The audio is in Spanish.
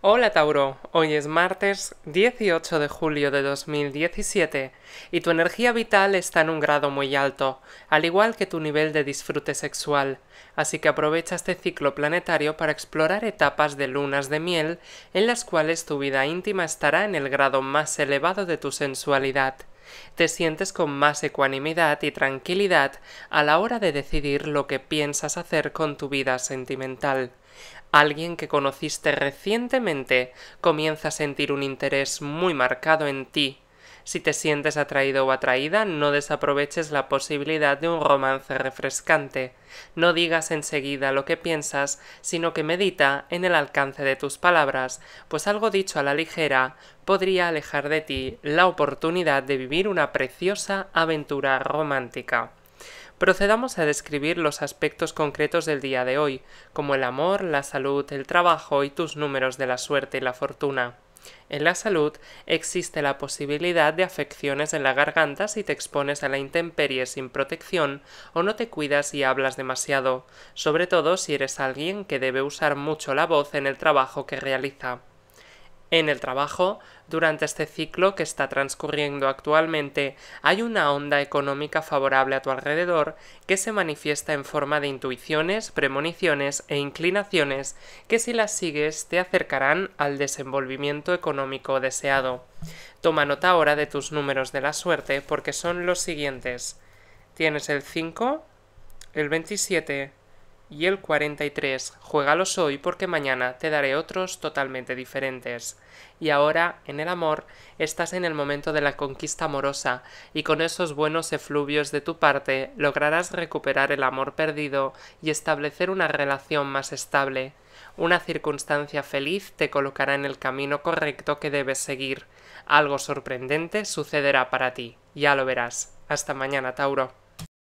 Hola Tauro, hoy es martes 18 de julio de 2017 y tu energía vital está en un grado muy alto, al igual que tu nivel de disfrute sexual, así que aprovecha este ciclo planetario para explorar etapas de lunas de miel en las cuales tu vida íntima estará en el grado más elevado de tu sensualidad. Te sientes con más ecuanimidad y tranquilidad a la hora de decidir lo que piensas hacer con tu vida sentimental. Alguien que conociste recientemente comienza a sentir un interés muy marcado en ti si te sientes atraído o atraída, no desaproveches la posibilidad de un romance refrescante. No digas enseguida lo que piensas, sino que medita en el alcance de tus palabras, pues algo dicho a la ligera podría alejar de ti la oportunidad de vivir una preciosa aventura romántica. Procedamos a describir los aspectos concretos del día de hoy, como el amor, la salud, el trabajo y tus números de la suerte y la fortuna. En la salud existe la posibilidad de afecciones en la garganta si te expones a la intemperie sin protección o no te cuidas y hablas demasiado, sobre todo si eres alguien que debe usar mucho la voz en el trabajo que realiza. En el trabajo, durante este ciclo que está transcurriendo actualmente, hay una onda económica favorable a tu alrededor que se manifiesta en forma de intuiciones, premoniciones e inclinaciones que si las sigues te acercarán al desenvolvimiento económico deseado. Toma nota ahora de tus números de la suerte porque son los siguientes. Tienes el 5, el 27, y el 43, juégalos hoy porque mañana te daré otros totalmente diferentes. Y ahora, en el amor, estás en el momento de la conquista amorosa, y con esos buenos efluvios de tu parte lograrás recuperar el amor perdido y establecer una relación más estable. Una circunstancia feliz te colocará en el camino correcto que debes seguir. Algo sorprendente sucederá para ti, ya lo verás. Hasta mañana, Tauro.